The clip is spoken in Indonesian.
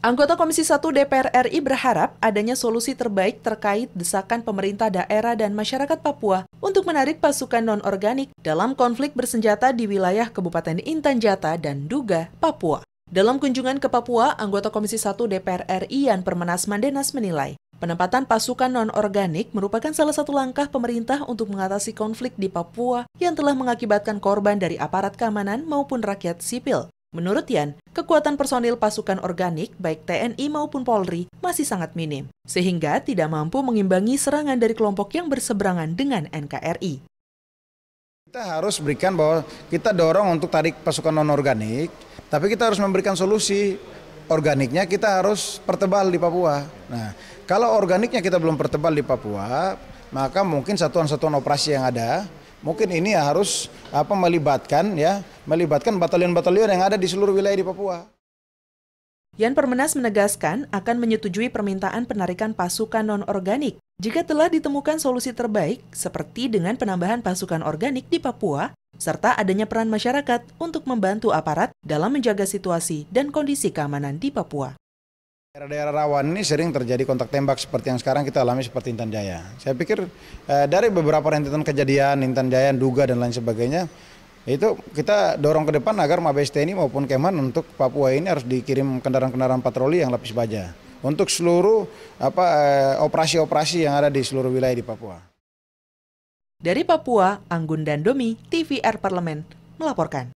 Anggota Komisi 1 DPR RI berharap adanya solusi terbaik terkait desakan pemerintah daerah dan masyarakat Papua untuk menarik pasukan non-organik dalam konflik bersenjata di wilayah Kabupaten Intan Jata dan Duga, Papua. Dalam kunjungan ke Papua, anggota Komisi 1 DPR RI Yan Permenas Mandenas menilai, Penempatan pasukan non-organik merupakan salah satu langkah pemerintah untuk mengatasi konflik di Papua yang telah mengakibatkan korban dari aparat keamanan maupun rakyat sipil. Menurut Yan, kekuatan personil pasukan organik baik TNI maupun Polri masih sangat minim, sehingga tidak mampu mengimbangi serangan dari kelompok yang berseberangan dengan NKRI. Kita harus berikan bahwa kita dorong untuk tarik pasukan non-organik, tapi kita harus memberikan solusi organiknya kita harus pertebal di Papua. Nah, kalau organiknya kita belum pertebal di Papua, maka mungkin satuan-satuan operasi yang ada mungkin ini harus apa melibatkan ya, melibatkan batalion-batalion yang ada di seluruh wilayah di Papua. Yan Permenas menegaskan akan menyetujui permintaan penarikan pasukan non-organik jika telah ditemukan solusi terbaik seperti dengan penambahan pasukan organik di Papua serta adanya peran masyarakat untuk membantu aparat dalam menjaga situasi dan kondisi keamanan di Papua. Daerah-daerah rawan ini sering terjadi kontak tembak seperti yang sekarang kita alami seperti Intan Jaya. Saya pikir eh, dari beberapa rentetan kejadian Intan Jaya, Duga dan lain sebagainya, itu kita dorong ke depan agar Mabes TNI maupun Kemhan untuk Papua ini harus dikirim kendaraan-kendaraan patroli yang lapis baja untuk seluruh apa eh, operasi-operasi eh, yang ada di seluruh wilayah di Papua. Dari Papua, Anggun dan Domi, TVR Parlemen, melaporkan.